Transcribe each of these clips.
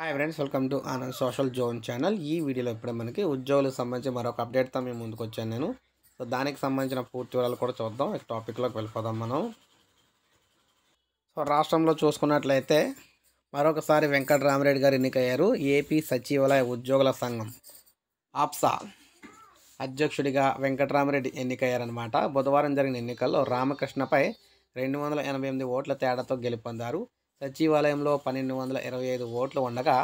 hi friends welcome to Anand social zone channel ఈ వీడియోలో ఇప్పుడు మనకి ఉద్యోగులకు సంబంధించి మరొక అప్డేట్తో మేము ముందుకు వచ్చాను నేను సో దానికి సంబంధించిన పూర్తి వివరాలు కూడా చూద్దాం ఈ టాపిక్లోకి వెళ్ళిపోదాం మనం సో రాష్ట్రంలో చూసుకున్నట్లయితే మరొకసారి రామరెడ్డి గారు ఎన్నికయ్యారు ఏపీ సచివాలయ ఉద్యోగుల సంఘం ఆప్సా అధ్యక్షుడిగా వెంకటరామరెడ్డి ఎన్నికయ్యారనమాట బుధవారం జరిగిన ఎన్నికల్లో రామకృష్ణపై రెండు వందల ఎనభై ఎనిమిది ఓట్ల తేడాతో గెలుపొందారు సచివాలయంలో పన్నెండు వందల ఇరవై ఐదు ఓట్లు ఉండగా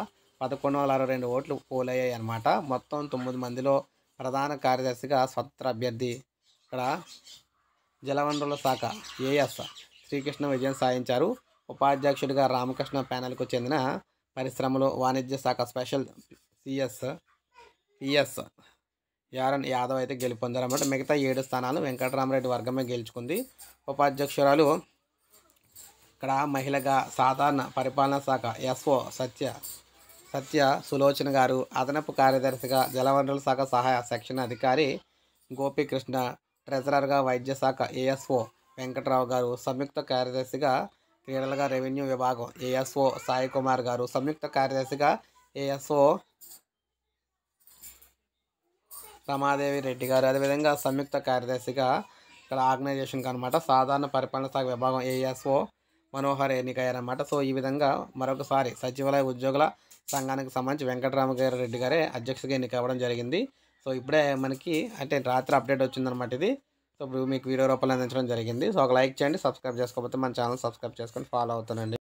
పదకొండు వందల అరవై రెండు ఓట్లు పోలయ్యాయి అనమాట మొత్తం తొమ్మిది మందిలో ప్రధాన కార్యదర్శిగా స్వతంత్ర అభ్యర్థి ఇక్కడ జలవనరుల శాఖ ఏఎస్ శ్రీకృష్ణ విజయం సాధించారు ఉపాధ్యక్షుడిగా రామకృష్ణ ప్యానెల్కు చెందిన పరిశ్రమలు వాణిజ్య శాఖ స్పెషల్ సిఎస్ పిఎస్ యారన్ యాదవ్ అయితే గెలుపొందారన్నమాట మిగతా ఏడు స్థానాలు వెంకటరామరెడ్డి వర్గమే గెలుచుకుంది ఉపాధ్యక్షురాలు ఇక్కడ మహిళగా సాధారణ పరిపాలనా శాఖ ఎస్ఓ సత్య సత్య సులోచన గారు అదనపు కార్యదర్శిగా జలవనరుల శాఖ సహాయ సెక్షన్ అధికారి గోపీకృష్ణ ట్రెజరర్గా వైద్య శాఖ ఏఎస్ఓ వెంకట్రావు గారు సంయుక్త కార్యదర్శిగా క్రీడలుగా రెవెన్యూ విభాగం ఏఎస్ఓ సాయి కుమార్ గారు సంయుక్త కార్యదర్శిగా ఏఎస్ఓ రమాదేవి రెడ్డి గారు అదేవిధంగా సంయుక్త కార్యదర్శిగా ఇక్కడ ఆర్గనైజేషన్కి అనమాట సాధారణ పరిపాలన శాఖ విభాగం ఏఎస్ఓ మనోహర్ ఎన్నికయ్యారన్నమాట సో ఈ విధంగా మరొకసారి సచివాలయ ఉద్యోగుల సంఘానికి సంబంధించి రెడ్డి గారే అధ్యక్షుడిగా ఎన్నిక అవ్వడం జరిగింది సో ఇప్పుడే మనకి అంటే రాత్రి అప్డేట్ వచ్చిందనమాట ఇది సో ఇప్పుడు మీకు వీడియో రూపంలో అందించడం జరిగింది సో ఒక లైక్ చేయండి సబ్స్క్రైబ్ చేసుకోకపోతే మన ఛానల్ సబ్స్క్రైబ్ చేసుకొని ఫాలో అవుతానండి